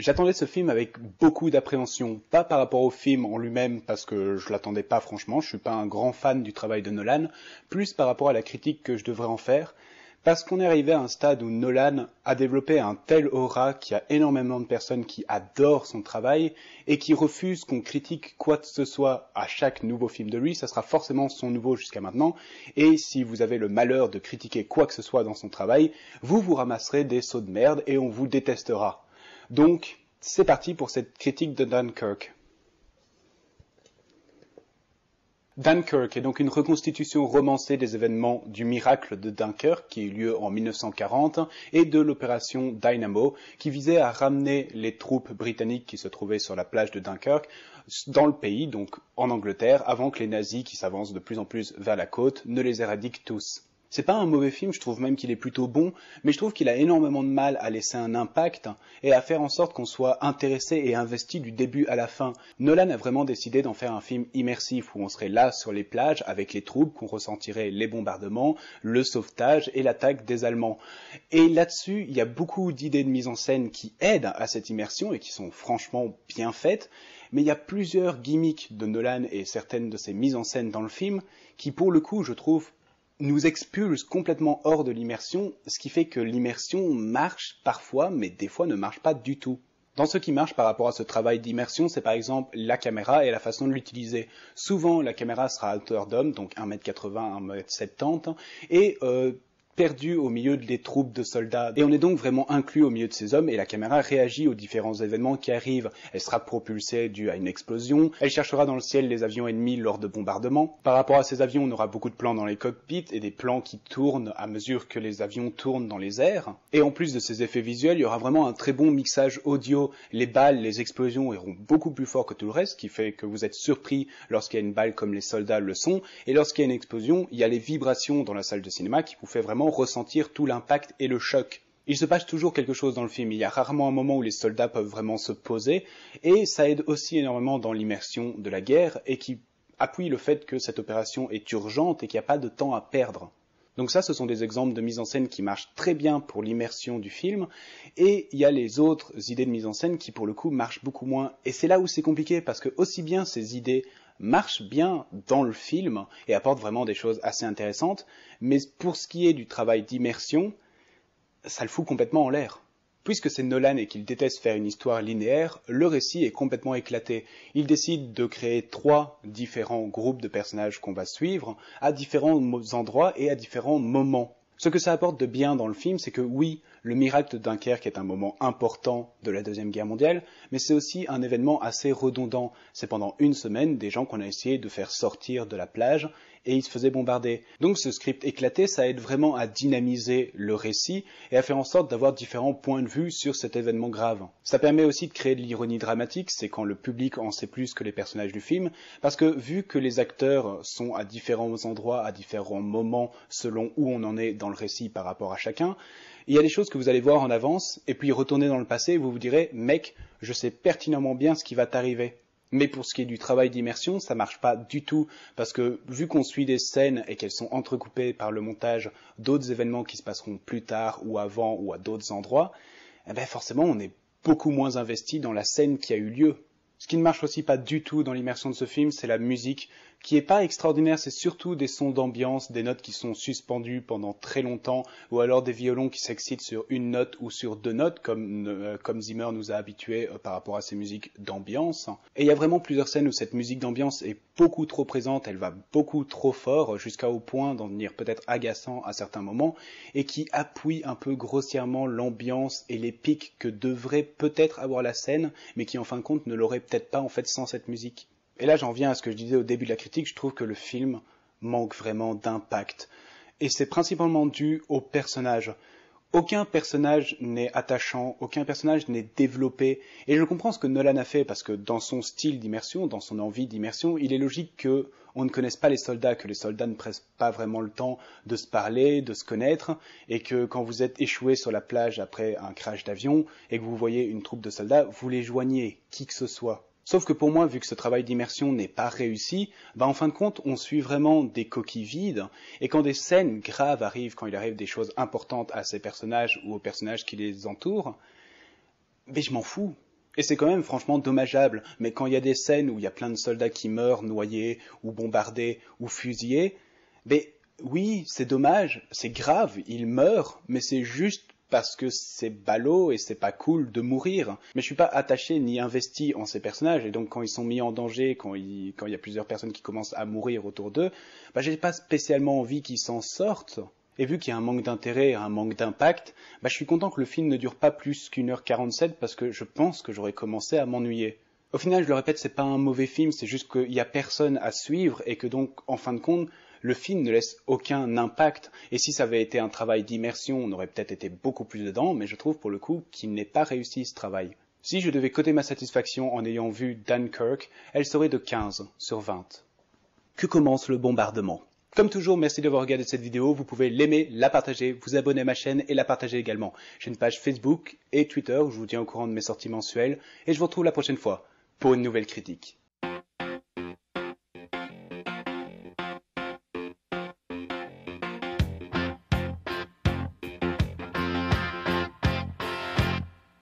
J'attendais ce film avec beaucoup d'appréhension, pas par rapport au film en lui-même parce que je l'attendais pas franchement, je suis pas un grand fan du travail de Nolan, plus par rapport à la critique que je devrais en faire, parce qu'on est arrivé à un stade où Nolan a développé un tel aura qu'il y a énormément de personnes qui adorent son travail et qui refusent qu'on critique quoi que ce soit à chaque nouveau film de lui, ça sera forcément son nouveau jusqu'à maintenant, et si vous avez le malheur de critiquer quoi que ce soit dans son travail, vous vous ramasserez des sauts de merde et on vous détestera. Donc, c'est parti pour cette critique de Dunkirk. Dunkirk est donc une reconstitution romancée des événements du miracle de Dunkirk qui eut lieu en 1940 et de l'opération Dynamo qui visait à ramener les troupes britanniques qui se trouvaient sur la plage de Dunkirk dans le pays, donc en Angleterre, avant que les nazis qui s'avancent de plus en plus vers la côte ne les éradiquent tous. C'est pas un mauvais film, je trouve même qu'il est plutôt bon, mais je trouve qu'il a énormément de mal à laisser un impact et à faire en sorte qu'on soit intéressé et investi du début à la fin. Nolan a vraiment décidé d'en faire un film immersif où on serait là sur les plages avec les troupes, qu'on ressentirait les bombardements, le sauvetage et l'attaque des Allemands. Et là-dessus, il y a beaucoup d'idées de mise en scène qui aident à cette immersion et qui sont franchement bien faites, mais il y a plusieurs gimmicks de Nolan et certaines de ses mises en scène dans le film qui pour le coup je trouve nous expulse complètement hors de l'immersion, ce qui fait que l'immersion marche parfois, mais des fois ne marche pas du tout. Dans ce qui marche par rapport à ce travail d'immersion, c'est par exemple la caméra et la façon de l'utiliser. Souvent, la caméra sera à hauteur d'homme, donc 1m80, 1m70, et euh, perdu au milieu des troupes de soldats. Et on est donc vraiment inclus au milieu de ces hommes et la caméra réagit aux différents événements qui arrivent. Elle sera propulsée due à une explosion, elle cherchera dans le ciel les avions ennemis lors de bombardements. Par rapport à ces avions, on aura beaucoup de plans dans les cockpits et des plans qui tournent à mesure que les avions tournent dans les airs. Et en plus de ces effets visuels, il y aura vraiment un très bon mixage audio. Les balles, les explosions iront beaucoup plus fort que tout le reste, ce qui fait que vous êtes surpris lorsqu'il y a une balle comme les soldats le sont. Et lorsqu'il y a une explosion, il y a les vibrations dans la salle de cinéma qui vous fait vraiment ressentir tout l'impact et le choc. Il se passe toujours quelque chose dans le film, il y a rarement un moment où les soldats peuvent vraiment se poser, et ça aide aussi énormément dans l'immersion de la guerre, et qui appuie le fait que cette opération est urgente et qu'il n'y a pas de temps à perdre. Donc ça, ce sont des exemples de mise en scène qui marchent très bien pour l'immersion du film, et il y a les autres idées de mise en scène qui, pour le coup, marchent beaucoup moins. Et c'est là où c'est compliqué, parce que aussi bien ces idées marche bien dans le film et apporte vraiment des choses assez intéressantes, mais pour ce qui est du travail d'immersion, ça le fout complètement en l'air. Puisque c'est Nolan et qu'il déteste faire une histoire linéaire, le récit est complètement éclaté. Il décide de créer trois différents groupes de personnages qu'on va suivre à différents endroits et à différents moments. Ce que ça apporte de bien dans le film, c'est que oui, le miracle de Dunkerque est un moment important de la Deuxième Guerre mondiale, mais c'est aussi un événement assez redondant. C'est pendant une semaine des gens qu'on a essayé de faire sortir de la plage et il se faisait bombarder. Donc ce script éclaté, ça aide vraiment à dynamiser le récit et à faire en sorte d'avoir différents points de vue sur cet événement grave. Ça permet aussi de créer de l'ironie dramatique, c'est quand le public en sait plus que les personnages du film, parce que vu que les acteurs sont à différents endroits, à différents moments, selon où on en est dans le récit par rapport à chacun, il y a des choses que vous allez voir en avance, et puis retourner dans le passé, vous vous direz, mec, je sais pertinemment bien ce qui va t'arriver. Mais pour ce qui est du travail d'immersion, ça marche pas du tout parce que vu qu'on suit des scènes et qu'elles sont entrecoupées par le montage d'autres événements qui se passeront plus tard ou avant ou à d'autres endroits, eh ben forcément on est beaucoup moins investi dans la scène qui a eu lieu. Ce qui ne marche aussi pas du tout dans l'immersion de ce film, c'est la musique qui n'est pas extraordinaire, c'est surtout des sons d'ambiance, des notes qui sont suspendues pendant très longtemps, ou alors des violons qui s'excitent sur une note ou sur deux notes, comme, euh, Zimmer nous a habitués euh, par rapport à ces musiques d'ambiance. Et il y a vraiment plusieurs scènes où cette musique d'ambiance est beaucoup trop présente, elle va beaucoup trop fort, jusqu'à au point d'en devenir peut-être agaçant à certains moments, et qui appuie un peu grossièrement l'ambiance et les pics que devrait peut-être avoir la scène, mais qui en fin de compte ne l'aurait peut-être pas en fait sans cette musique. Et là, j'en viens à ce que je disais au début de la critique, je trouve que le film manque vraiment d'impact. Et c'est principalement dû aux personnages. Aucun personnage n'est attachant, aucun personnage n'est développé. Et je comprends ce que Nolan a fait, parce que dans son style d'immersion, dans son envie d'immersion, il est logique qu'on ne connaisse pas les soldats, que les soldats ne pressent pas vraiment le temps de se parler, de se connaître, et que quand vous êtes échoué sur la plage après un crash d'avion, et que vous voyez une troupe de soldats, vous les joignez, qui que ce soit, Sauf que pour moi, vu que ce travail d'immersion n'est pas réussi, bah, en fin de compte, on suit vraiment des coquilles vides. Et quand des scènes graves arrivent, quand il arrive des choses importantes à ces personnages ou aux personnages qui les entourent, mais je m'en fous. Et c'est quand même franchement dommageable. Mais quand il y a des scènes où il y a plein de soldats qui meurent noyés, ou bombardés, ou fusillés, ben oui, c'est dommage, c'est grave, ils meurent, mais c'est juste parce que c'est ballot et c'est pas cool de mourir. Mais je suis pas attaché ni investi en ces personnages et donc quand ils sont mis en danger, quand il, y a plusieurs personnes qui commencent à mourir autour d'eux, bah j'ai pas spécialement envie qu'ils s'en sortent. Et vu qu'il y a un manque d'intérêt, un manque d'impact, bah je suis content que le film ne dure pas plus qu'une heure quarante-sept, parce que je pense que j'aurais commencé à m'ennuyer. Au final, je le répète, c'est pas un mauvais film, c'est juste qu'il y a personne à suivre et que donc, en fin de compte, le film ne laisse aucun impact. Et si ça avait été un travail d'immersion, on aurait peut-être été beaucoup plus dedans, mais je trouve pour le coup qu'il n'est pas réussi ce travail. Si je devais coter ma satisfaction en ayant vu Dunkirk, elle serait de 15 sur 20. Que commence le bombardement comme toujours, merci d'avoir regardé cette vidéo. Vous pouvez l'aimer, la partager, vous abonner à ma chaîne et la partager également. J'ai une page Facebook et Twitter où je vous tiens au courant de mes sorties mensuelles et je vous retrouve la prochaine fois pour une nouvelle critique.